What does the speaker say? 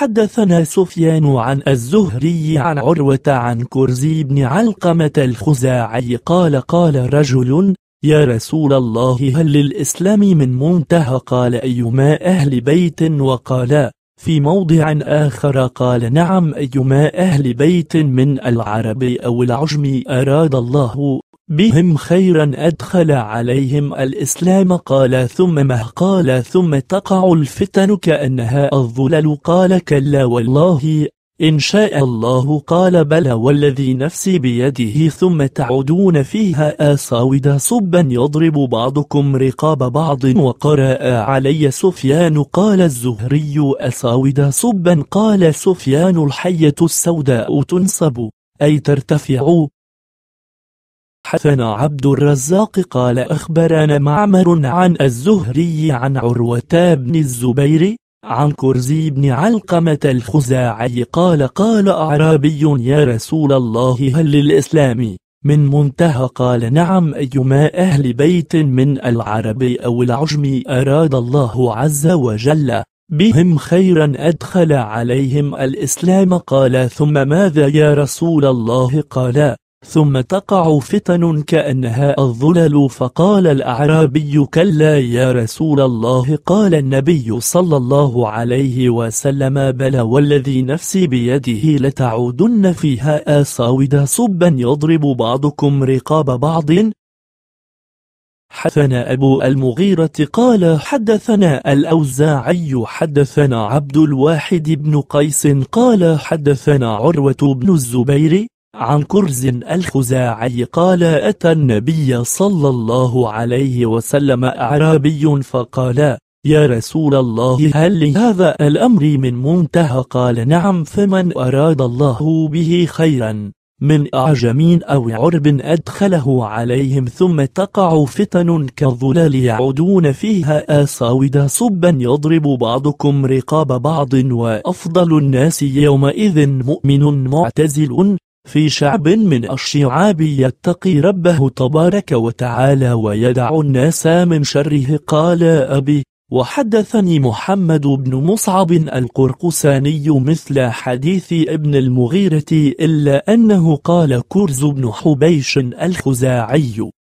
حدثنا سفيان عن الزهري عن عروة عن كرزي بن علقمة الخزاعي قال قال رجل يا رسول الله هل للإسلام من منتهى قال أيما أهل بيت وقال في موضع آخر قال نعم أيما أهل بيت من العرب أو العجم أراد الله بهم خيرا أدخل عليهم الإسلام قال ثم مه قال ثم تقع الفتن كأنها الظلل قال كلا والله إن شاء الله قال بلى والذي نفسي بيده ثم تعودون فيها آساود صبا يضرب بعضكم رقاب بعض وقرأ علي سفيان قال الزهري أساود صبا قال سفيان الحية السوداء تنصب أي ترتفع حسن عبد الرزاق قال أخبرنا معمر عن الزهري عن عروة بن الزبير عن كرزي بن علقمة الخزاعي قال قال أعرابي يا رسول الله هل للإسلام من منتهى قال نعم أيما أهل بيت من العرب أو العجم أراد الله عز وجل بهم خيرا أدخل عليهم الإسلام قال ثم ماذا يا رسول الله قال ثم تقع فتن كأنها الظلل فقال الأعرابي كلا يا رسول الله قال النبي صلى الله عليه وسلم بلى والذي نفسي بيده لتعودن فيها آصاود صبا يضرب بعضكم رقاب بعض حدثنا أبو المغيرة قال حدثنا الأوزاعي حدثنا عبد الواحد بن قيس قال حدثنا عروة بن الزبير عن كرز الخزاعي قال أتى النبي صلى الله عليه وسلم أعرابي فقال يا رسول الله هل لهذا الأمر من منتهى قال نعم فمن أراد الله به خيرا من أعجم أو عرب أدخله عليهم ثم تقع فتن كالظلال يعودون فيها آساود صبا يضرب بعضكم رقاب بعض وأفضل الناس يومئذ مؤمن معتزل في شعب من الشعاب يتقي ربه تبارك وتعالى ويدع الناس من شره قال أبي وحدثني محمد بن مصعب القرقساني مثل حديث ابن المغيرة إلا أنه قال كرز بن حبيش الخزاعي